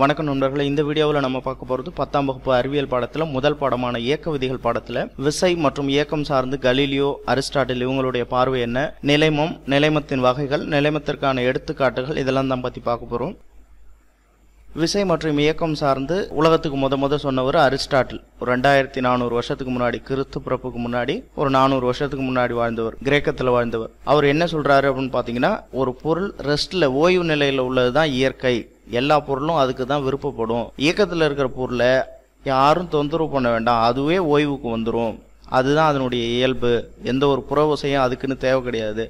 வணக்கம் நண்பர்களே இந்த வீடியோவில் நம்ம பார்க்க போகிறது பத்தாம் வகுப்பு அறிவியல் பாடத்தில் முதல் பாடமான இயக்க விதிகள் பாடத்தில் விசை மற்றும் இயக்கம் சார்ந்து கலீலியோ அரிஸ்டாட்டில் இவங்களுடைய பார்வை என்ன நிலைமம் நிலைமத்தின் வகைகள் நிலைமத்திற்கான எடுத்துக்காட்டுகள் இதெல்லாம் தான் பற்றி பார்க்க போகிறோம் விசை மற்றும் இயக்கம் சார்ந்து உலகத்துக்கு முத முத சொன்னவர் அரிஸ்டாட்டில் ஒரு ரெண்டாயிரத்தி நானூறு வருஷத்துக்கு முன்னாடி கிறிஸ்து பிறப்புக்கு முன்னாடி ஒரு நானூறு வருஷத்துக்கு முன்னாடி வாழ்ந்தவர் கிரேக்கத்தில் வாழ்ந்தவர் அவர் என்ன சொல்கிறாரு அப்படின்னு பார்த்தீங்கன்னா ஒரு பொருள் ரெஸ்ட்ல ஓய்வு நிலையில் உள்ளது தான் இயற்கை எல்லா பொருளும் அதுக்கு தான் விருப்பப்படும் இயக்கத்தில் இருக்கிற பொருளை யாரும் தொந்தரவு பண்ண வேண்டாம் அதுவே ஓய்வுக்கு வந்துடும் அதுதான் அதனுடைய இயல்பு எந்த ஒரு புற அதுக்குன்னு தேவை கிடையாது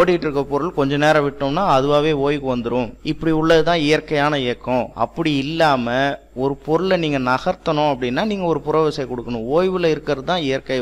ஓடிட்டு இருக்க பொருள் கொஞ்ச நேரம் விட்டோம்னா அதுவாகவே ஓய்வுக்கு வந்துடும் இப்படி உள்ளது தான் இயற்கையான இயக்கம் அப்படி இல்லாமல் ஒரு பொருளை நீங்கள் நகர்த்தணும் அப்படின்னா நீங்கள் ஒரு புற விசை கொடுக்கணும் ஓய்வில் இருக்கிறது தான் இயற்கை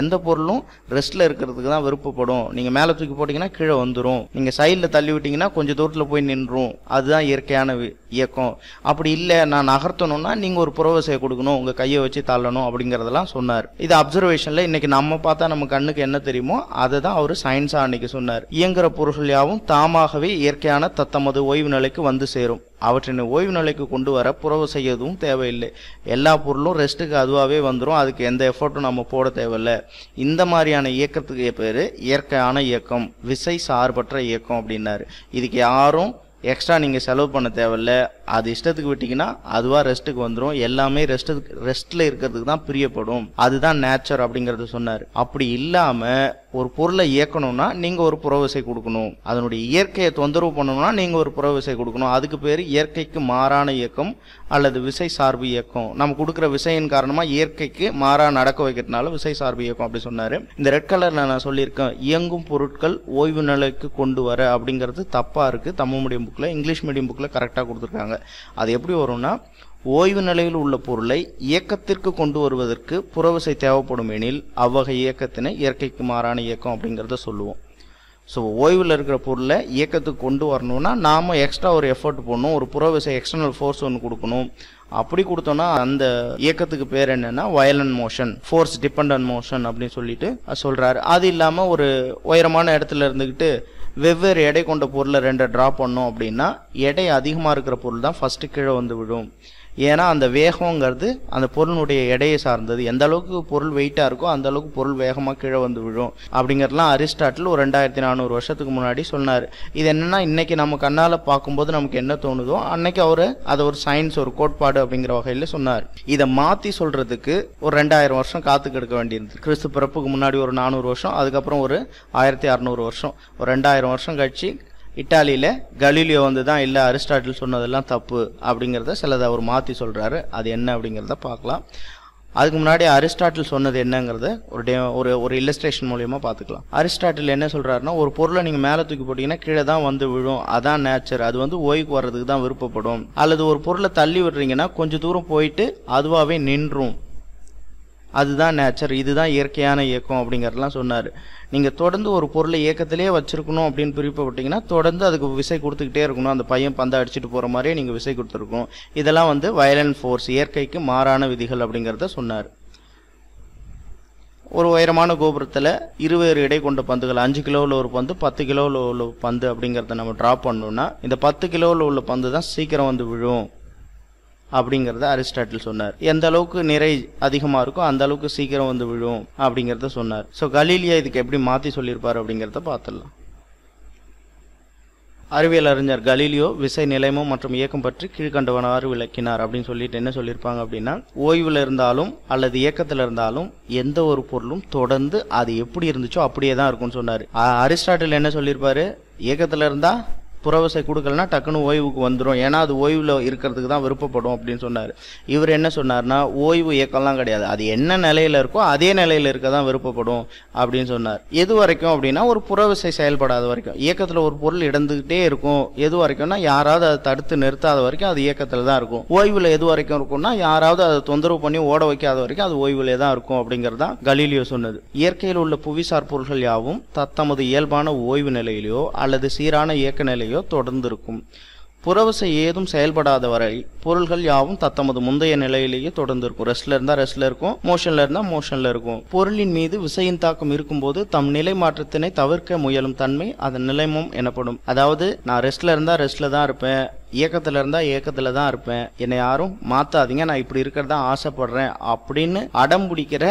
எந்த பொருளும் ரெஸ்ட்டில் இருக்கிறதுக்கு தான் விருப்பப்படும் நீங்கள் மேலே தூக்கி போட்டிங்கன்னா கீழே வந்துடும் நீங்கள் சைடில் தள்ளி விட்டிங்கன்னா கொஞ்சம் தூரத்தில் போய் நின்றும் அதுதான் இயற்கையான இயக்கம் அப்படி இல்லை நான் நகர்த்தணும்னா நீங்கள் ஒரு புற விசையை கொடுக்கணும் உங்கள் கையை வச்சு தள்ளணும் அப்படிங்கிறதெல்லாம் சொன்னார் இது அப்சர்வேஷனில் இன்றைக்கி நம்ம பார்த்தா நம்ம கண்ணுக்கு என்ன தெரியுமோ அதை தான் அவர் சயின்ஸாக அன்றைக்கி சொன்னார் இயங்குகிற பொருள்கள் யாவும் தாமாகவே இயற்கையான தத்தமது ஓய்வு நிலைக்கு வந்து சேரும் அவற்றின் ஓய்வு நிலைக்கு கொண்டு வர புறவு செய்ய எதுவும் தேவையில்லை எல்லா பொருளும் ரெஸ்ட்டுக்கு அதுவாகவே வந்துடும் அதுக்கு எந்த எஃபர்ட்டும் நம்ம போட தேவையில்லை இந்த மாதிரியான இயக்கத்துக்கு பேர் இயற்கையான இயக்கம் விசை சார்பற்ற இயக்கம் அப்படின்னாரு இதுக்கு யாரும் எக்ஸ்ட்ரா நீங்கள் செலவு பண்ண தேவையில்ல அது இஷ்டத்துக்கு விட்டிங்கன்னா அதுவாக ரெஸ்ட்டுக்கு வந்துடும் எல்லாமே ரெஸ்ட்டு ரெஸ்ட்டில் இருக்கிறதுக்கு தான் பிரியப்படும் அதுதான் நேச்சர் அப்படிங்கிறத சொன்னார் அப்படி இல்லாமல் ஒரு பொருளை இயக்கணும்னா நீங்கள் ஒரு புறவிசை கொடுக்கணும் அதனுடைய இயற்கையை தொந்தரவு பண்ணணும்னா நீங்கள் ஒரு புறவிசை கொடுக்கணும் அதுக்கு பேர் இயற்கைக்கு மாறான இயக்கம் அல்லது விசை சார்பு இயக்கம் நம்ம கொடுக்குற விசையின் காரணமாக இயற்கைக்கு மாறா நடக்க வைக்கிறதுனால விசை சார்பு இயக்கம் அப்படி சொன்னார் இந்த ரெட் கலரில் நான் சொல்லியிருக்கேன் இயங்கும் பொருட்கள் ஓய்வு நிலைக்கு கொண்டு வர அப்படிங்கிறது தப்பாக இருக்குது தமிழ் மீடியம் புக்கில் இங்கிலீஷ் மீடியம் புக்கில் கரெக்டாக கொடுத்துருக்காங்க அது எப்படி வரும்னா ஓய்வு நிலையில் உள்ள பொருளை இயக்கத்திற்கு கொண்டு வருவதற்கு புறவசை தேவைப்படும் எனில் அவ்வகை இயக்கத்தினை இயற்கைக்கு மாறான இயக்கம் அப்படிங்கிறத சொல்லுவோம் ஸோ ஓய்வில் இருக்கிற பொருளை இயக்கத்துக்கு கொண்டு வரணும்னா நாம் எக்ஸ்ட்ரா ஒரு எஃபர்ட் போடணும் ஒரு புறவசை எக்ஸ்டர்னல் ஃபோர்ஸ் ஒன்று கொடுக்கணும் அப்படி கொடுத்தோன்னா அந்த இயக்கத்துக்கு பேர் என்னென்னா violent motion force dependent motion அப்படின்னு சொல்லிட்டு சொல்கிறாரு அது இல்லாமல் ஒரு உயரமான இடத்துல இருந்துக்கிட்டு வெவ்வேறு எடை கொண்ட பொருளை ரெண்டை ட்ரா பண்ணோம் அப்படின்னா எடை அதிகமாக இருக்கிற பொருள் தான் ஃபஸ்ட்டு கீழே வந்து விழும் ஏன்னா அந்த வேகங்கிறது அந்த பொருளுடைய எடையை சார்ந்தது எந்த அளவுக்கு பொருள் வெயிட்டாக இருக்கோ அந்த அளவுக்கு பொருள் வேகமாக கீழே வந்து விழும் அப்படிங்கிறதுலாம் அரிஸ்டாட்டில் ஒரு ரெண்டாயிரத்தி நானூறு வருஷத்துக்கு முன்னாடி சொன்னார் இது என்னென்னா இன்றைக்கி நம்ம கண்ணால் பார்க்கும்போது நமக்கு என்ன தோணுதோ அன்னைக்கு அவர் அதை ஒரு சயின்ஸ் ஒரு கோட்பாடு அப்படிங்கிற வகையில் சொன்னார் இதை மாற்றி சொல்கிறதுக்கு ஒரு ரெண்டாயிரம் வருஷம் காத்து கெடுக்க வேண்டியிருந்தது கிறிஸ்து பிறப்புக்கு முன்னாடி ஒரு நானூறு வருஷம் அதுக்கப்புறம் ஒரு ஆயிரத்தி அறநூறு வருஷம் ஒரு ரெண்டாயிரம் வருஷம் கழிச்சு இட்டாலியில் கலீலியோ வந்து தான் இல்லை அரிஸ்டாட்டில் சொன்னதெல்லாம் தப்பு அப்படிங்கிறத சிலதை அவர் மாற்றி சொல்கிறாரு அது என்ன அப்படிங்கிறத பார்க்கலாம் அதுக்கு முன்னாடி அரிஸ்டாட்டில் சொன்னது என்னங்கிறத ஒரு டே ஒரு ஒரு இல்லஸ்ட்ரேஷன் மூலியமாக பார்த்துக்கலாம் அரிஸ்டாட்டில் என்ன சொல்கிறாருன்னா ஒரு பொருளை நீங்கள் மேலே தூக்கி போட்டிங்கன்னா கீழே தான் வந்து விழும் அதான் நேச்சர் அது வந்து ஓய்வுக்கு வர்றதுக்கு தான் விருப்பப்படும் அல்லது ஒரு பொருளை தள்ளி விடுறீங்கன்னா கொஞ்சம் தூரம் போயிட்டு அதுவாகவே நின்றும் அதுதான் நேச்சர் இதுதான் இயற்கையான இயக்கம் அப்படிங்கிறதெல்லாம் சொன்னார் நீங்கள் தொடர்ந்து ஒரு பொருளை இயக்கத்திலே வச்சுருக்கணும் அப்படின்னு பிரிப்பப்பட்டிங்கன்னா தொடர்ந்து அதுக்கு விசை கொடுத்துக்கிட்டே இருக்கணும் அந்த பையன் பந்தை அடிச்சுட்டு போகிற மாதிரியே நீங்கள் விசை கொடுத்துருக்கணும் இதெல்லாம் வந்து வயலண்ட் ஃபோர்ஸ் இயற்கைக்கு மாறான விதிகள் அப்படிங்கிறத சொன்னார் ஒரு உயரமான கோபுரத்தில் இருவேறு இடை கொண்ட பந்துகள் அஞ்சு கிலோவில் ஒரு பந்து பத்து கிலோவில் உள்ள பந்து அப்படிங்கிறத நம்ம ட்ராப் பண்ணோம்னா இந்த பத்து கிலோவில் உள்ள பந்து தான் சீக்கிரம் வந்து விழும் அப்படிங்கிறத அரிஸ்டாட்டில் சொன்னார் எந்த அளவுக்கு நிறை அதிகமாக இருக்கோ அந்த அளவுக்கு சீக்கிரம் வந்து விழும் அப்படிங்கிறத சொன்னார் ஸோ கலீலியா இதுக்கு எப்படி மாற்றி சொல்லியிருப்பார் அப்படிங்கிறத பார்த்துடலாம் அறிவியல் அறிஞர் கலீலியோ விசை நிலைமம் மற்றும் இயக்கம் பற்றி கீழ்கண்டவனாறு விளக்கினார் அப்படின்னு சொல்லிட்டு என்ன சொல்லியிருப்பாங்க அப்படின்னா ஓய்வில் இருந்தாலும் அல்லது இயக்கத்தில் இருந்தாலும் எந்த ஒரு பொருளும் தொடர்ந்து அது எப்படி இருந்துச்சோ அப்படியே தான் இருக்கும்னு சொன்னார் அரிஸ்டாட்டில் என்ன சொல்லியிருப்பாரு இயக்கத்தில் இருந்தால் புறவசை கொடுக்கலனா டக்குன்னு ஓய்வுக்கு வந்துடும் ஏன்னா அது ஓய்வில் இருக்கிறதுக்கு தான் விருப்பப்படும் அப்படின்னு சொன்னார் இவர் என்ன சொன்னார்னா ஓய்வு இயக்கம்லாம் கிடையாது அது என்ன நிலையில் இருக்கோ அதே நிலையில் இருக்க தான் விருப்பப்படும் அப்படின்னு சொன்னார் எது வரைக்கும் அப்படின்னா ஒரு புறவசை செயல்படாத வரைக்கும் இயக்கத்தில் ஒரு பொருள் இடந்துக்கிட்டே இருக்கும் எது வரைக்கும்னா யாராவது அதை தடுத்து நிறுத்தாத வரைக்கும் அது இயக்கத்தில் தான் இருக்கும் ஓய்வில் எது வரைக்கும் இருக்கும்னா யாராவது அதை தொந்தரவு பண்ணி ஓட வைக்காத வரைக்கும் அது ஓய்விலே தான் இருக்கும் அப்படிங்கிறது தான் கலீலியோ சொன்னது இயற்கையில் உள்ள புவிசார் பொருள்கள் யாவும் தத்தமது இயல்பான ஓய்வு நிலையிலோ அல்லது சீரான இயக்க நிலையிலோ வினையோ தொடர்ந்து இருக்கும் புறவசை ஏதும் செயல்படாத வரை பொருள்கள் யாவும் தத்தமது முந்தைய நிலையிலேயே தொடர்ந்து இருக்கும் ரெஸ்ட்ல இருந்தா ரெஸ்ட்ல இருக்கும் மோஷன்ல இருந்தா மோஷன்ல இருக்கும் பொருளின் மீது விசையின் தாக்கம் இருக்கும்போது தம் நிலை மாற்றத்தினை தவிர்க்க முயலும் தன்மை அதன் நிலைமம் எனப்படும் அதாவது நான் ரெஸ்ட்ல இருந்தா ரெஸ்ட்ல தான் இருப்பேன் இயக்கத்தில் இருந்தால் இயக்கத்துல தான் இருப்பேன் என்னை யாரும் மாற்றாதீங்க நான் இப்படி இருக்கிறதா ஆசைப்படுறேன் அப்படின்னு அடம் பிடிக்கிற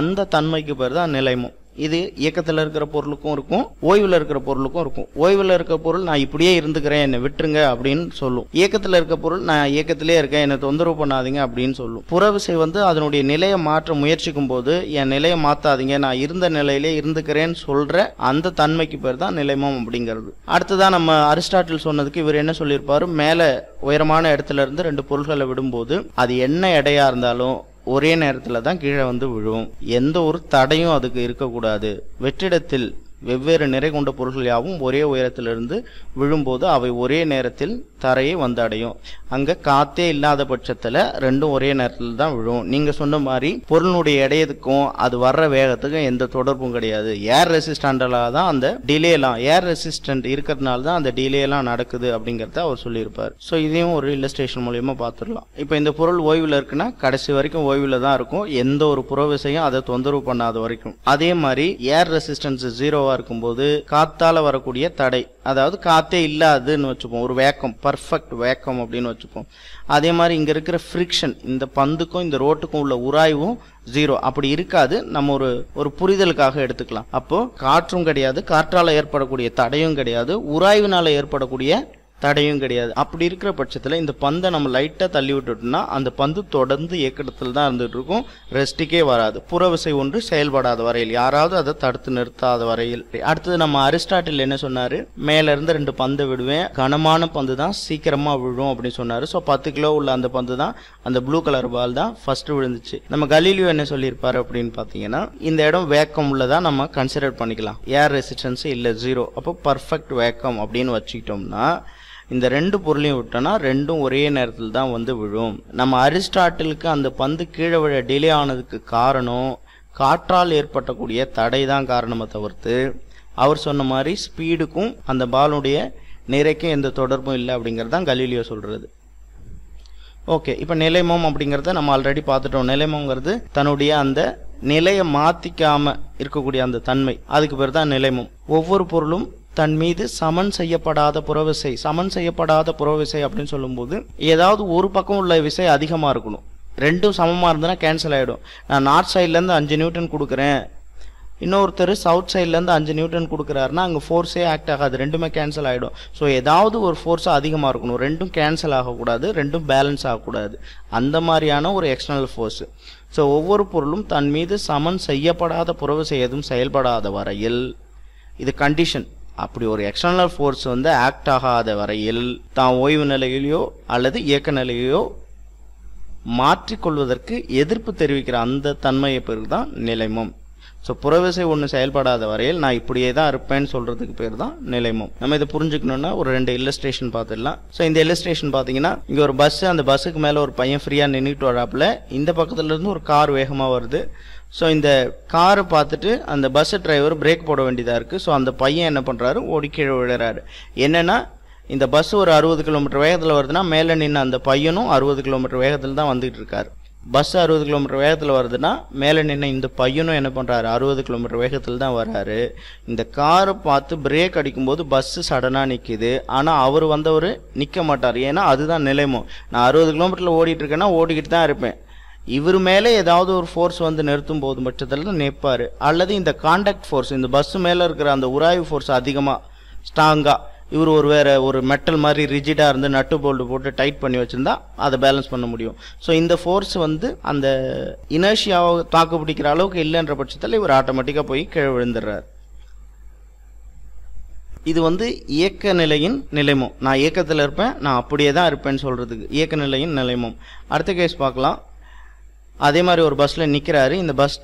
அந்த தன்மைக்கு பேர் தான் நிலைமம் இது இயக்கத்தில் இருக்கிற பொருளுக்கும் இருக்கும் ஓய்வில் இருக்கிற பொருளுக்கும் இருக்கும் ஓய்வில் இருக்கிற பொருள் நான் இப்படியே இருந்துக்கிறேன் என்னை விட்டுருங்க அப்படின்னு சொல்லும் இயக்கத்தில் இருக்க பொருள் நான் இயக்கத்திலே இருக்கேன் என்னை தொந்தரவு பண்ணாதீங்க அப்படின்னு சொல்லும் புறவிசை வந்து அதனுடைய நிலையை மாற்ற முயற்சிக்கும் போது என் நிலையை மாற்றாதீங்க நான் இருந்த நிலையிலே இருந்துக்கிறேன்னு சொல்ற அந்த தன்மைக்கு பேர் தான் நிலைமம் அப்படிங்கிறது அடுத்ததான் நம்ம அரிஸ்டாட்டில் சொன்னதுக்கு இவர் என்ன சொல்லியிருப்பாரு மேலே உயரமான இடத்துல இருந்து ரெண்டு பொருள்களை விடும்போது அது என்ன எடையா இருந்தாலும் ஒரே நேரத்தில் தான் கீழே வந்து விழுவும் எந்த ஒரு தடையும் அதுக்கு இருக்கக்கூடாது வெற்றிடத்தில் வெவ்வேறு நிறை கொண்ட பொருள்கள் யாவும் ஒரே உயரத்திலிருந்து விழும்போது அவை ஒரே நேரத்தில் தரையை வந்து அடையும் அங்கே காத்தே இல்லாத பட்சத்தில் ரெண்டும் ஒரே நேரத்தில் தான் விழும் நீங்கள் சொன்ன மாதிரி பொருளுடைய இடையத்துக்கும் அது வர்ற வேகத்துக்கும் எந்த தொடர்பும் கிடையாது ஏர் ரெசிஸ்டண்டாக தான் அந்த டிலேலாம் ஏர் ரெசிஸ்டன்ட் இருக்கிறதுனால தான் அந்த டிலேலாம் நடக்குது அப்படிங்கிறத அவர் சொல்லியிருப்பார் ஸோ இதையும் ஒரு ஸ்டேஷன் மூலியமாக பார்த்துடலாம் இப்போ இந்த பொருள் ஓய்வில் இருக்குன்னா கடைசி வரைக்கும் ஓய்வில் தான் இருக்கும் எந்த ஒரு புறவிசையும் அதை தொந்தரவு பண்ணாத வரைக்கும் அதே மாதிரி ஏர் ரெசிஸ்டன்ஸ் ஜீரோவாக ஜீரோவாக இருக்கும்போது காத்தால் வரக்கூடிய தடை அதாவது காற்றே இல்லாதுன்னு வச்சுப்போம் ஒரு வேக்கம் பர்ஃபெக்ட் வேக்கம் அப்படின்னு வச்சுப்போம் அதே மாதிரி இங்கே இருக்கிற ஃப்ரிக்ஷன் இந்த பந்துக்கும் இந்த ரோட்டுக்கும் உள்ள உராய்வும் ஜீரோ அப்படி இருக்காது நம்ம ஒரு ஒரு புரிதலுக்காக எடுத்துக்கலாம் அப்போது காற்றும் கிடையாது காற்றால் ஏற்படக்கூடிய தடையும் கிடையாது உராய்வினால் ஏற்படக்கூடிய தடையும் கிடையாது அப்படி இருக்கிற பட்சத்தில் இந்த பந்தை நம்ம லைட்டாக தள்ளி விட்டுட்டோம்னா அந்த பந்து தொடர்ந்து இயக்கத்தில் தான் இருந்துகிட்டு இருக்கும் ரெஸ்ட்டுக்கே வராது புறவிசை ஒன்று செயல்படாத வரையில் யாராவது அதை தடுத்து நிறுத்தாத வரையில் அடுத்தது நம்ம அரிஸ்டாட்டில் என்ன சொன்னார் மேலேருந்து ரெண்டு பந்தை விடுவேன் கனமான பந்து தான் சீக்கிரமாக விழும் அப்படின்னு சொன்னார் ஸோ பத்து கிலோ உள்ள அந்த பந்து தான் அந்த ப்ளூ கலர் பால் தான் ஃபஸ்ட்டு விழுந்துச்சு நம்ம கலீலியோ என்ன சொல்லியிருப்பார் அப்படின்னு பார்த்தீங்கன்னா இந்த இடம் வேக்கம் உள்ளதாக நம்ம கன்சிடர் பண்ணிக்கலாம் ஏர் ரெசிஸ்டன்ஸ் இல்லை ஜீரோ அப்போ பர்ஃபெக்ட் வேக்கம் அப்படின்னு வச்சுக்கிட்டோம்னா இந்த ரெண்டு பொருளையும் விட்டோன்னா ரெண்டும் ஒரே நேரத்தில் தான் வந்து விழும் நம்ம அரிஸ்டாட்டிலுக்கு அந்த பந்து கீழே விழ டிலே ஆனதுக்கு காரணம் காற்றால் ஏற்பட்டக்கூடிய தடை தான் காரணமாக தவிர்த்து அவர் சொன்ன மாதிரி ஸ்பீடுக்கும் அந்த பாலுடைய நிறைக்கும் எந்த தொடர்பும் இல்லை அப்படிங்கிறது தான் கலீலியோ சொல்கிறது ஓகே இப்போ நிலைமம் அப்படிங்கிறத நம்ம ஆல்ரெடி பார்த்துட்டோம் நிலைமங்கிறது தன்னுடைய அந்த நிலையை மாற்றிக்காமல் இருக்கக்கூடிய அந்த தன்மை அதுக்கு பேர் தான் நிலைமம் ஒவ்வொரு பொருளும் தன் மீது சமன் செய்யப்படாத புறவிசை சமன் செய்யப்படாத புறவிசை அப்படின்னு சொல்லும்போது ஏதாவது ஒரு பக்கம் உள்ள விசை அதிகமாக இருக்கணும் ரெண்டும் சமமாக இருந்ததுன்னா கேன்சல் ஆகிடும் நான் நார்த் சைட்லேருந்து அஞ்சு நியூட்டன் கொடுக்குறேன் இன்னொருத்தர் சவுத் சைட்லேருந்து அஞ்சு நியூட்டன் கொடுக்குறாருன்னா அங்கே ஃபோர்ஸே ஆக்ட் ஆகாது ரெண்டுமே கேன்சல் ஆகிடும் ஸோ ஏதாவது ஒரு ஃபோர்ஸாக அதிகமாக இருக்கணும் ரெண்டும் கேன்சல் ஆகக்கூடாது ரெண்டும் பேலன்ஸ் ஆகக்கூடாது அந்த மாதிரியான ஒரு எக்ஸ்டர்னல் ஃபோர்ஸு ஸோ ஒவ்வொரு பொருளும் தன் மீது சமன் செய்யப்படாத புறவு எதுவும் செயல்படாத வரையில் இது கண்டிஷன் அப்படி ஒரு எக்ஸ்டர்னல் ஃபோர்ஸ் வந்து ஆக்ட் ஆகாத வரையில் தான் ஓய்வு நிலையிலையோ அல்லது இயக்க நிலையோ மாற்றிக்கொள்வதற்கு எதிர்ப்பு தெரிவிக்கிற அந்த தன்மையை பேர் தான் நிலைமம் ஸோ புறவிசை ஒன்று செயல்படாத வரையில் நான் இப்படியே தான் இருப்பேன்னு சொல்கிறதுக்கு பேர் தான் நிலைமம் நம்ம இதை புரிஞ்சுக்கணுன்னா ஒரு ரெண்டு இல்லஸ்ட்ரேஷன் பார்த்துடலாம் ஸோ இந்த இல்லஸ்ட்ரேஷன் பார்த்தீங்கன்னா இங்கே ஒரு பஸ்ஸு அந்த பஸ்ஸுக்கு மேலே ஒரு பையன் ஃப்ரீயாக நின்றுட்டு வராப்பில் இந்த பக்கத்துலேருந்து ஒரு கார் வேகமாக வருது ஸோ இந்த காரை பார்த்துட்டு அந்த பஸ் டிரைவர் பிரேக் போட வேண்டியதாக இருக்குது ஸோ அந்த பையன் என்ன பண்ணுறாரு ஓடி கீழே விழுறாரு என்னென்னா இந்த பஸ் ஒரு அறுபது கிலோமீட்டர் வேகத்தில் வருதுன்னா மேலே நின்று அந்த பையனும் அறுபது கிலோமீட்டர் வேகத்தில் தான் வந்துகிட்டு இருக்காரு பஸ் அறுபது கிலோமீட்டர் வேகத்தில் வருதுன்னா மேலே நின்று இந்த பையனும் என்ன பண்ணுறாரு அறுபது கிலோமீட்டர் வேகத்தில் தான் வர்றாரு இந்த காரை பார்த்து பிரேக் அடிக்கும்போது பஸ்ஸு சடனாக நிற்கிது ஆனால் அவர் வந்தவர் நிற்க மாட்டார் ஏன்னா அதுதான் நிலைமோ நான் அறுபது கிலோமீட்டரில் ஓடிட்டு இருக்கேன்னா ஓடிக்கிட்டு தான் இருப்பேன் இவர் மேலே ஏதாவது ஒரு ஃபோர்ஸ் வந்து நிறுத்தும் போது பட்சத்தில் தான் நிற்பார் அல்லது இந்த காண்டாக்ட் ஃபோர்ஸ் இந்த பஸ் மேலே இருக்கிற அந்த உராய்வு ஃபோர்ஸ் அதிகமாக ஸ்ட்ராங்காக இவர் ஒரு வேறு ஒரு மெட்டல் மாதிரி ரிஜிடாக இருந்து நட்டு போல்டு போட்டு டைட் பண்ணி வச்சுருந்தா அதை பேலன்ஸ் பண்ண முடியும் ஸோ இந்த ஃபோர்ஸ் வந்து அந்த இனர்ஷியாவை தாக்கு பிடிக்கிற அளவுக்கு இல்லைன்ற பட்சத்தில் இவர் ஆட்டோமேட்டிக்காக போய் கீழே விழுந்துடுறார் இது வந்து இயக்க நிலையின் நிலைமம் நான் இயக்கத்தில் இருப்பேன் நான் அப்படியே தான் இருப்பேன்னு சொல்கிறதுக்கு இயக்க நிலையின் நிலைமம் அடுத்த கேஸ் பார்க்கலாம் அதே மாதிரி ஒரு பஸ்ல நிக்கிறாரு இந்த பஸ்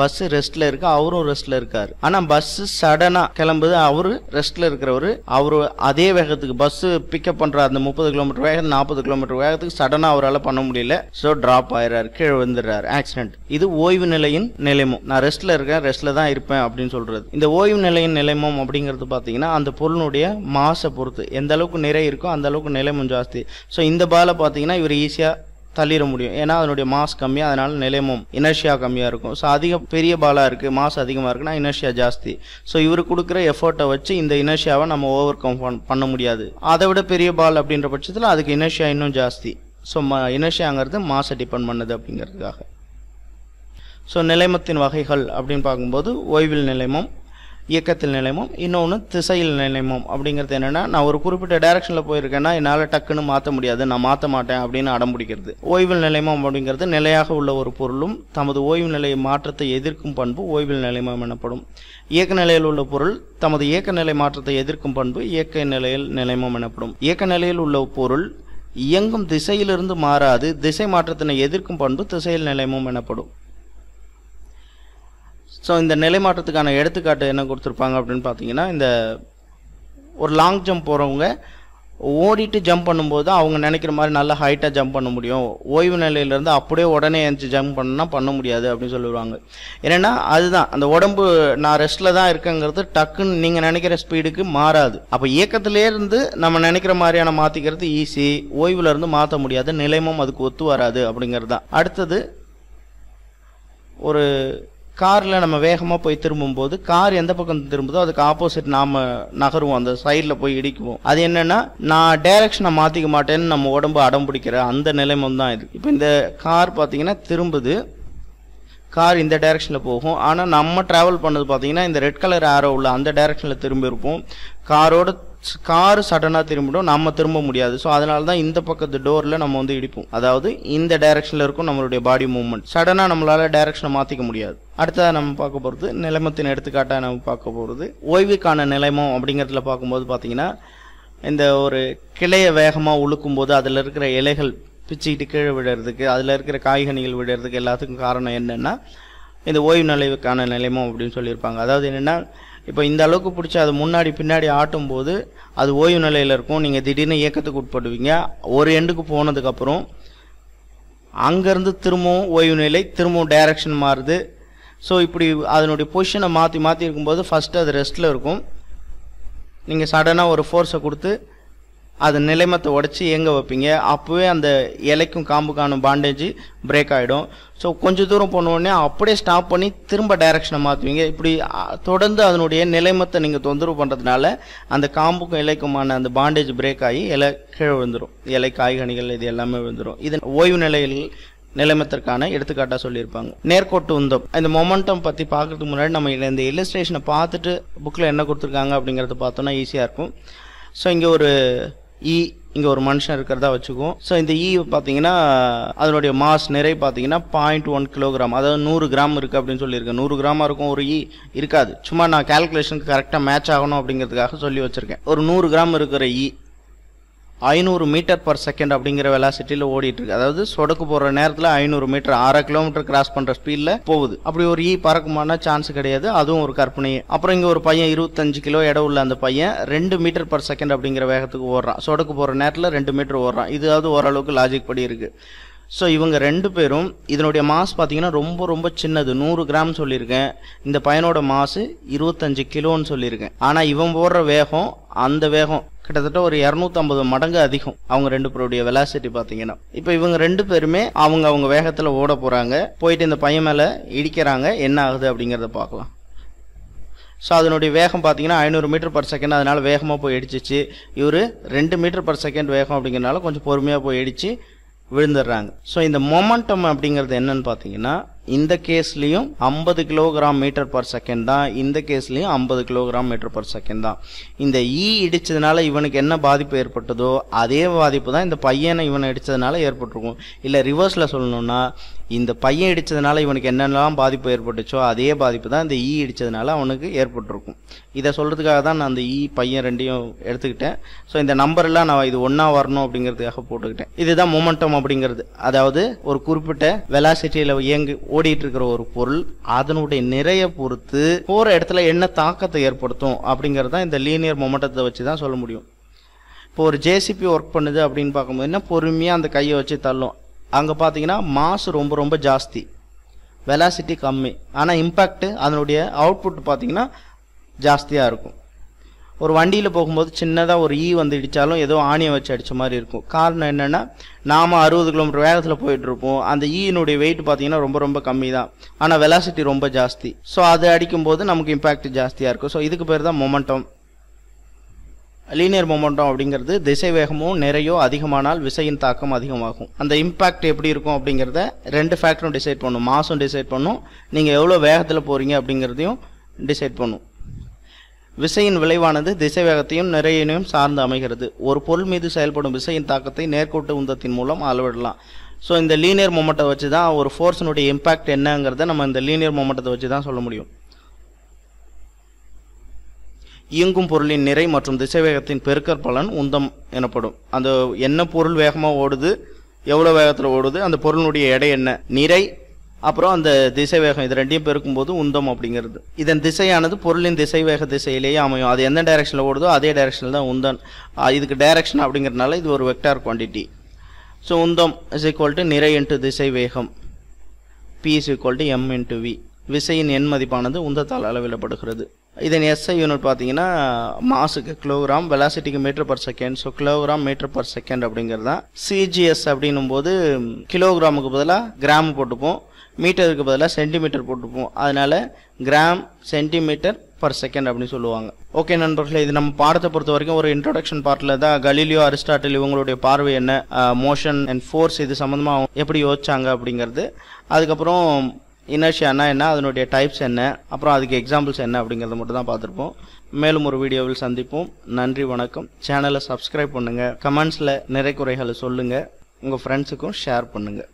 பஸ் ரெஸ்ட்ல இருக்கு அவரும் ரெஸ்ட்ல இருக்காரு ஆனா பஸ் சடனா கிளம்புது அவரு ரெஸ்ட்ல இருக்கிறவரு அவரு அதே வேகத்துக்கு பஸ் பிக்கப் பண்ற அந்த முப்பது கிலோமீட்டர் வேகம் நாற்பது கிலோமீட்டர் வேகத்துக்கு சடனா அவரால் பண்ண முடியல ஸோ டிராப் ஆயிடுறாரு கீழே வந்துடுறாரு ஆக்சிடென்ட் இது ஓய்வு நிலையின் நிலைமம் நான் ரெஸ்ட்ல இருக்கேன் ரெஸ்ட்ல தான் இருப்பேன் அப்படின்னு சொல்றது இந்த ஓய்வு நிலையின் நிலைமம் அப்படிங்கிறது பார்த்தீங்கன்னா அந்த பொருளுடைய மாசை பொறுத்து எந்த அளவுக்கு நிறை இருக்கோ அந்த அளவுக்கு நிலைமம் ஜாஸ்தி ஸோ இந்த பாலை பார்த்தீங்கன்னா இவர் ஈஸியாக தள்ளிட முடியும் ஏன்னா அதனுடைய மாஸ் கம்மியாக அதனால் நிலைமும் இனர்ஷியா கம்மியாக இருக்கும் ஸோ அதிக பெரிய பாலாக இருக்குது மாஸ் அதிகமாக இருக்குன்னா இனர்ஷியா ஜாஸ்தி ஸோ இவர் கொடுக்குற எஃபர்ட்டை வச்சு இந்த இனர்ஷியாவை நம்ம ஓவர் கம் பண்ண முடியாது அதை விட பெரிய பால் அப்படின்ற பட்சத்தில் அதுக்கு இனர்ஷியா இன்னும் ஜாஸ்தி ஸோ ம இனர்ஷியாங்கிறது மாசை டிபெண்ட் பண்ணுது அப்படிங்கிறதுக்காக ஸோ நிலைமத்தின் வகைகள் அப்படின்னு பார்க்கும்போது ஓய்வில் நிலைமம் இயக்கத்தில் நிலைமம் இன்னொன்று திசையில் நிலைமம் அப்படிங்கிறது என்னென்னா நான் ஒரு குறிப்பிட்ட டைரக்ஷனில் போயிருக்கேன்னா என்னால் டக்குன்னு மாற்ற முடியாது நான் மாற்ற மாட்டேன் அப்படின்னு அடம்பிடிக்கிறது ஓய்வில் நிலைமம் அப்படிங்கிறது நிலையாக உள்ள ஒரு பொருளும் தமது ஓய்வு நிலையை மாற்றத்தை எதிர்க்கும் பண்பு ஓய்வில் நிலைமம் எனப்படும் இயக்க நிலையில் உள்ள பொருள் தமது இயக்க நிலை மாற்றத்தை எதிர்க்கும் பண்பு இயக்க நிலையில் நிலைமம் எனப்படும் இயக்க நிலையில் உள்ள பொருள் இயங்கும் திசையிலிருந்து மாறாது திசை மாற்றத்தினை எதிர்க்கும் பண்பு திசையில் நிலைமம் எனப்படும் ஸோ இந்த நிலை மாற்றத்துக்கான எடுத்துக்காட்டு என்ன கொடுத்துருப்பாங்க அப்படின்னு பார்த்தீங்கன்னா இந்த ஒரு லாங் ஜம்ப் போகிறவங்க ஓடிட்டு ஜம்ப் பண்ணும்போது அவங்க நினைக்கிற மாதிரி நல்லா ஹைட்டாக ஜம்ப் பண்ண முடியும் ஓய்வு நிலையிலேருந்து அப்படியே உடனே எழுந்து ஜம்ப் பண்ணால் பண்ண முடியாது அப்படின்னு சொல்லுவாங்க ஏன்னா அதுதான் அந்த உடம்பு நான் ரெஸ்ட்டில் தான் இருக்கேங்கிறது டக்குன்னு நீங்கள் நினைக்கிற ஸ்பீடுக்கு மாறாது அப்போ இருந்து நம்ம நினைக்கிற மாதிரியான மாற்றிக்கிறது ஈஸி ஓய்வுலேருந்து மாற்ற முடியாது நிலைமும் அதுக்கு ஒத்து வராது அப்படிங்கிறது தான் அடுத்தது ஒரு காரில் நம்ம வேகமாக போய் திரும்பும்போது கார் எந்த பக்கம் திரும்புதோ அதுக்கு ஆப்போசிட் நாம் நகருவோம் அந்த சைடில் போய் இடிக்குவோம் அது என்னென்னா நான் டைரக்ஷனை மாற்றிக்க மாட்டேன்னு நம்ம உடம்பு அடம் பிடிக்கிற அந்த நிலைமம் தான் இது இப்போ இந்த கார் பார்த்தீங்கன்னா திரும்புது கார் இந்த டைரக்ஷனில் போகும் ஆனால் நம்ம ட்ராவல் பண்ணது பார்த்திங்கன்னா இந்த ரெட் கலர் ஆரோ உள்ள அந்த டைரக்ஷனில் திரும்பி இருப்போம் காரோட காரு சடனாக திரும்பிடும் நம்ம திரும்ப முடியாது ஸோ அதனால தான் இந்த பக்கத்து டோரில் நம்ம வந்து இடிப்போம் அதாவது இந்த டைரக்ஷனில் இருக்கும் நம்மளுடைய பாடி மூவ்மெண்ட் சடனாக நம்மளால் டைரக்ஷனை மாற்றிக்க முடியாது அடுத்ததாக நம்ம பார்க்க போகிறது நிலைமத்தின் எடுத்துக்காட்டாக நம்ம பார்க்க போகிறது ஓய்வுக்கான நிலைமம் அப்படிங்கிறதுல பார்க்கும்போது பார்த்தீங்கன்னா இந்த ஒரு கிளையை வேகமாக உழுக்கும் போது அதில் இருக்கிற இலைகள் பிச்சுக்கிட்டு கீழே விடுறதுக்கு அதில் இருக்கிற காய்கனிகள் விடுறதுக்கு எல்லாத்துக்கும் காரணம் என்னென்னா இந்த ஓய்வு நிலைவுக்கான நிலைமம் அப்படின்னு சொல்லியிருப்பாங்க அதாவது என்னென்னா இப்போ இந்த அளவுக்கு பிடிச்சி அது முன்னாடி பின்னாடி ஆட்டும் போது அது ஓய்வு நிலையில் இருக்கும் நீங்கள் திடீர்னு இயக்கத்துக்கு உட்படுவீங்க ஒரு எண்டுக்கு போனதுக்கப்புறம் அங்கேருந்து திரும்பவும் ஓய்வு நிலை திரும்பவும் டைரக்ஷன் மாறுது ஸோ இப்படி அதனுடைய பொசிஷனை மாற்றி மாற்றி இருக்கும்போது ஃபஸ்ட்டு அது ரெஸ்ட்டில் இருக்கும் நீங்கள் சடனாக ஒரு ஃபோர்ஸை கொடுத்து அது நிலைமத்தை உடச்சி ஏங்க வைப்பீங்க அப்போவே அந்த இலைக்கும் காம்புக்கான பாண்டேஜ் பிரேக் ஆகிடும் ஸோ கொஞ்சம் தூரம் போனோடனே அப்படியே ஸ்டாப் பண்ணி திரும்ப டைரக்ஷனை மாற்றுவீங்க இப்படி தொடர்ந்து அதனுடைய நிலைமத்தை நீங்கள் தொந்தரவு பண்ணுறதுனால அந்த காம்புக்கும் இலைக்குமான அந்த பாண்டேஜ் பிரேக் ஆகி இலை கீழே விழுந்துடும் இலை காய்கனிகள் இது எல்லாமே விழுந்துடும் இது ஓய்வு நிலையில் நிலைமத்திற்கான எடுத்துக்காட்டாக சொல்லியிருப்பாங்க நேர்கோட்டு உந்தம் இந்த மொமெண்டம் பற்றி பார்க்குறதுக்கு முன்னாடி நம்ம இந்த இலஸ்ட்ரேஷனை பார்த்துட்டு புக்கில் என்ன கொடுத்துருக்காங்க அப்படிங்கிறத பார்த்தோன்னா ஈஸியாக இருக்கும் ஸோ இங்கே ஒரு இ e இங்கே ஒரு மனுஷன் இருக்கிறதா வச்சுக்குவோம் ஸோ இந்த ஈ e பார்த்தீங்கன்னா அதனுடைய மாஸ் நிறை பார்த்தீங்கன்னா பாயிண்ட் ஒன் கிலோகிராம் அதாவது நூறு கிராம் இருக்குது அப்படின்னு சொல்லியிருக்கேன் நூறு கிராமாக இருக்கும் ஒரு ஈ e இருக்காது சும்மா நான் கால்குலேஷனுக்கு கரெக்டாக மேட்ச் ஆகணும் அப்படிங்கிறதுக்காக சொல்லி வச்சுருக்கேன் ஒரு நூறு கிராம் இருக்கிற ஈ ஐநூறு மீட்டர் பர் செகண்ட் அப்படிங்கிற வெலாசிட்டியில் ஓடிட்டுருக்கு அதாவது சொடக்கு போகிற நேரத்தில் ஐநூறு மீட்டர் அரை கிலோமீட்டர் கிராஸ் பண்ணுற ஸ்பீடில் போகுது அப்படி ஒரு ஈ e பறக்குமான சான்ஸ் கிடையாது அதுவும் ஒரு கற்பனை அப்புறம் இங்கே ஒரு பையன் இருபத்தஞ்சு கிலோ இடம் உள்ள அந்த பையன் ரெண்டு மீட்டர் பர் செகண்ட் அப்படிங்கிற வேகத்துக்கு ஓடுறான் சொடக்கு போகிற நேரத்தில் ரெண்டு மீட்டர் ஓடுறான் இதாவது ஓரளவுக்கு லாஜிக் படி இருக்குது ஸோ இவங்க ரெண்டு பேரும் இதனுடைய மாஸ் பார்த்தீங்கன்னா ரொம்ப ரொம்ப சின்னது நூறு கிராம் சொல்லியிருக்கேன் இந்த பையனோட மாசு இருபத்தஞ்சு கிலோன்னு சொல்லியிருக்கேன் ஆனால் இவன் போடுற வேகம் அந்த வேகம் கிட்டத்தட்ட ஒரு இரநூத்தம்பது மடங்கு அதிகம் அவங்க ரெண்டு பேருடைய வெலாசிட்டி பார்த்தீங்கன்னா இப்போ இவங்க ரெண்டு பேருமே அவங்க அவங்க வேகத்தில் ஓட போகிறாங்க போயிட்டு இந்த பையன் மேலே இடிக்கிறாங்க என்ன ஆகுது அப்படிங்கிறத பார்க்கலாம் ஸோ அதனுடைய வேகம் பார்த்தீங்கன்னா ஐநூறு மீட்டர் பர் செகண்ட் அதனால் வேகமாக போய் இடிச்சிச்சு இவர் ரெண்டு மீட்டர் பர் செகண்ட் வேகம் அப்படிங்கிறனால கொஞ்சம் பொறுமையாக போய் இடித்து விழுந்துடுறாங்க ஸோ இந்த மொமெண்டம் அப்படிங்கிறது என்னன்னு பார்த்தீங்கன்னா இந்த கேஸ்லேயும் ஐம்பது கிலோகிராம் மீட்டர் பர் செகண்ட் தான் இந்த கேஸ்லேயும் ஐம்பது கிலோகிராம் மீட்டர் பர் செகண்ட் தான் இந்த ஈ e இடித்ததுனால இவனுக்கு என்ன பாதிப்பு ஏற்பட்டதோ அதே பாதிப்பு தான் இந்த பையனை இவனை இடித்ததுனால ஏற்பட்டிருக்கும் இல்லை ரிவர்ஸில் சொல்லணும்னா இந்த பையன் இடித்ததுனால இவனுக்கு என்னென்னலாம் பாதிப்பு ஏற்பட்டுச்சோ அதே பாதிப்பு தான் இந்த ஈ e இடித்ததுனால அவனுக்கு ஏற்பட்டிருக்கும் இதை சொல்கிறதுக்காக தான் நான் அந்த ஈ e, பையன் ரெண்டையும் எடுத்துக்கிட்டேன் ஸோ இந்த நம்பர்லாம் நான் இது ஒன்றா வரணும் அப்படிங்கிறதுக்காக போட்டுக்கிட்டேன் இதுதான் மொமெண்டம் அப்படிங்கிறது அதாவது ஒரு குறிப்பிட்ட வெலாசிட்டியில் இயங்கு ஓடிட்டு இருக்கிற ஒரு பொருள் அதனுடைய நிறைய பொறுத்து போகிற இடத்துல என்ன தாக்கத்தை ஏற்படுத்தும் அப்படிங்கிறது இந்த லீனியர் மொமெண்டத்தை வச்சு தான் சொல்ல முடியும் இப்போ ஒரு ஜேசிபி ஒர்க் பண்ணுது அப்படின்னு பார்க்கும்போது என்ன பொறுமையாக அந்த கையை வச்சு தள்ளும் அங்கே பார்த்தீங்கன்னா மாசு ரொம்ப ரொம்ப ஜாஸ்தி வெலாசிட்டி கம்மி ஆனால் இம்பேக்ட்டு அதனுடைய அவுட்புட் பார்த்தீங்கன்னா ஜாஸ்தியாக இருக்கும் ஒரு வண்டியில் போகும்போது சின்னதாக ஒரு ஈ வந்து இடித்தாலும் ஏதோ ஆணியை வச்சு அடித்த மாதிரி இருக்கும் காரணம் என்னென்னா நாம் அறுபது கிலோமீட்டர் வேகத்தில் போயிட்டுருப்போம் அந்த ஈயினுடைய வெயிட் பார்த்திங்கன்னா ரொம்ப ரொம்ப கம்மி தான் ஆனால் வெலாசிட்டி ரொம்ப ஜாஸ்தி ஸோ அது அடிக்கும்போது நமக்கு இம்பேக்ட் ஜாஸ்தியாக இருக்கும் ஸோ இதுக்கு பேர் தான் மொமெண்டம் லீனியர் மொமெண்டம் அப்படிங்கிறது திசை வேகமும் நிறையோ அதிகமானால் விசையின் தாக்கம் அதிகமாகும் அந்த இம்பாக்ட் எப்படி இருக்கும் அப்படிங்கிறத ரெண்டு ஃபேக்டரும் டிசைட் பண்ணும் மாதம் டிசைட் பண்ணும் நீங்கள் எவ்வளோ வேகத்தில் போகிறீங்க அப்படிங்கிறதையும் டிசைட் பண்ணும் விசையின் விளைவானது திசைவேகத்தையும் நிறையினையும் சார்ந்து அமைகிறது ஒரு பொருள் மீது செயல்படும் விசையின் தாக்கத்தை நேர்கோட்டு உந்தத்தின் மூலம் அளவிடலாம் ஸோ இந்த லீனியர் மொமெண்ட்டை வச்சு தான் ஒரு ஃபோர்ஸினுடைய இம்பாக்ட் என்னங்கிறத நம்ம இந்த லீனியர் மொமெண்ட்டத்தை வச்சு தான் சொல்ல முடியும் இயங்கும் பொருளின் நிறை மற்றும் திசைவேகத்தின் பெருக்கற் பலன் உந்தம் எனப்படும் அந்த என்ன பொருள் வேகமாக ஓடுது எவ்வளோ வேகத்தில் ஓடுது அந்த பொருளினுடைய எடை என்ன நிறை அப்புறம் அந்த திசைவேகம் இது ரெண்டையும் பெருக்கும்போது உந்தம் அப்படிங்கிறது இதன் திசையானது பொருளின் திசைவேக திசையிலேயே அமையும் அது எந்த டைரக்ஷனில் ஓடுதோ அதே டைரக்ஷனில் தான் உந்தன் இதுக்கு டைரக்ஷன் அப்படிங்கிறதுனால இது ஒரு வெக்டார் குவான்டிட்டி ஸோ உந்தம் இஸ் ஈக்குவல் டு நிறை இன்ட்டு திசை வேகம் P is equal to M into V விசையின் எண் மதிப்பானது உந்தத்தால் அளவிடப்படுகிறது இதன் எஸ்ஐ யூனிட் பார்த்தீங்கன்னா மாசுக்கு கிலோகிராம் வெலாசிட்டிக்கு metre per second so kilogram metre per second அப்படிங்கிறது தான் சிஜிஎஸ் அப்படின்னும் போது கிலோகிராமுக்கு பதிலாக கிராம் போட்டுப்போம் மீட்டருக்கு பதிலாக சென்டிமீட்டர் போட்டுப்போம் அதனால கிராம் சென்டிமீட்டர் பர் செகண்ட் அப்படின்னு சொல்லுவாங்க ஓகே நண்பர்களே இது நம்ம பாடத்தை பொறுத்த வரைக்கும் ஒரு இன்ட்ரோடக்ஷன் பார்ட்டில் தான் கலீலியோ அரிஸ்டாட்டில் இவங்களுடைய பார்வை என்ன மோஷன் அண்ட் ஃபோர்ஸ் இது சம்மந்தமாக எப்படி யோசிச்சாங்க அப்படிங்கிறது அதுக்கப்புறம் இனர்ஷியானா என்ன அதனுடைய டைப்ஸ் என்ன அப்புறம் அதுக்கு எக்ஸாம்பிள்ஸ் என்ன அப்படிங்கிறத மட்டும் தான் பார்த்துருப்போம் மேலும் ஒரு வீடியோவில் சந்திப்போம் நன்றி வணக்கம் சேனலை சப்ஸ்கிரைப் பண்ணுங்கள் கமெண்ட்ஸில் நிறை குறைகளை சொல்லுங்கள் உங்கள் ஃப்ரெண்ட்ஸுக்கும் ஷேர் பண்ணுங்கள்